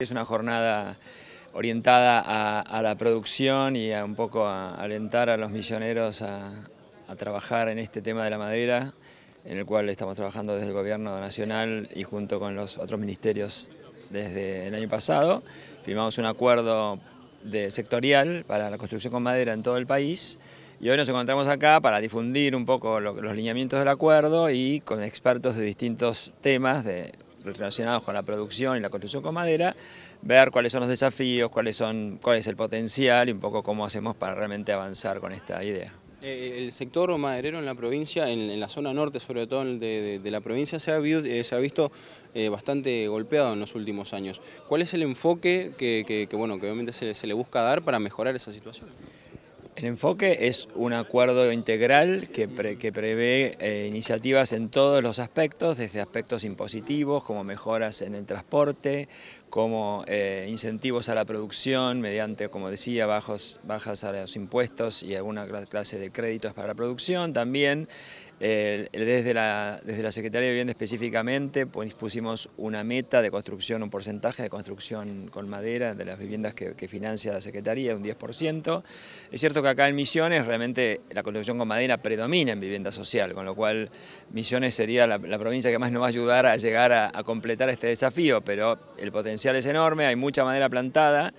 Es una jornada orientada a, la producción y a un poco a, alentar a los misioneros a, trabajar en este tema de la madera, en el cual estamos trabajando desde el Gobierno Nacional y junto con los otros ministerios desde el año pasado. Firmamos un acuerdo de sectorial para la construcción con madera en todo el país y hoy nos encontramos acá para difundir un poco los lineamientos del acuerdo y con expertos de distintos temas de relacionados con la producción y la construcción con madera, ver cuáles son los desafíos, cuáles son, cuál es el potencial y un poco cómo hacemos para realmente avanzar con esta idea. Eh, el sector maderero en la provincia, en, la zona norte sobre todo de, la provincia, se ha, eh, visto eh, bastante golpeado en los últimos años. ¿Cuál es el enfoque que, obviamente se le busca dar para mejorar esa situación? El enfoque es un acuerdo integral que, prevé eh, iniciativas en todos los aspectos, desde aspectos impositivos como mejoras en el transporte, como eh, incentivos a la producción mediante, como decía, bajos, bajas a los impuestos y alguna clase de créditos para la producción, también eh, desde, la, desde la Secretaría de Vivienda específicamente pues, pusimos una meta de construcción, un porcentaje de construcción con madera de las viviendas que, financia la Secretaría, un 10%. Es cierto que acá en Misiones realmente la construcción con madera predomina en vivienda social, con lo cual Misiones sería la, provincia que más nos va a ayudar a llegar a completar este desafío, pero el potencial es enorme, hay mucha madera plantada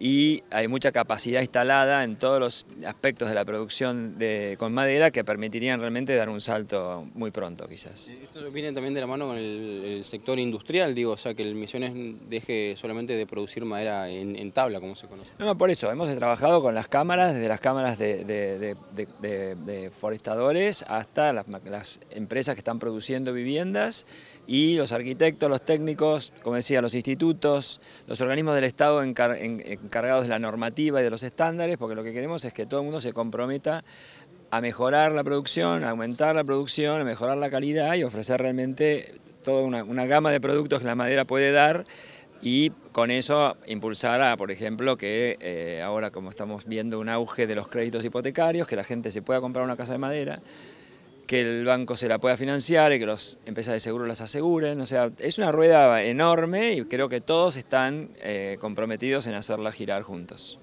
y hay mucha capacidad instalada en todos los aspectos de la producción con madera que permitirían realmente dar un salto muy pronto quizás. Eh, esto viene también de la mano con el, sector industrial, digo, o sea que el Misiones deje solamente de producir madera en, tabla, como se conoce. No, no, por eso, hemos trabajado con las cámaras, desde las cámaras de, forestadores hasta las, empresas que están produciendo viviendas y los arquitectos, los técnicos, como decía, los institutos, los organismos del Estado en, en, cargados de la normativa y de los estándares, porque lo que queremos es que todo el mundo se comprometa a mejorar la producción, a aumentar la producción, a mejorar la calidad y ofrecer realmente toda una, gama de productos que la madera puede dar y con eso impulsar a, por ejemplo, que eh, ahora como estamos viendo un auge de los créditos hipotecarios, que la gente se pueda comprar una casa de madera, que el banco se la pueda financiar y que los empresas de seguro las aseguren. O sea, es una rueda enorme y creo que todos están eh, comprometidos en hacerla girar juntos.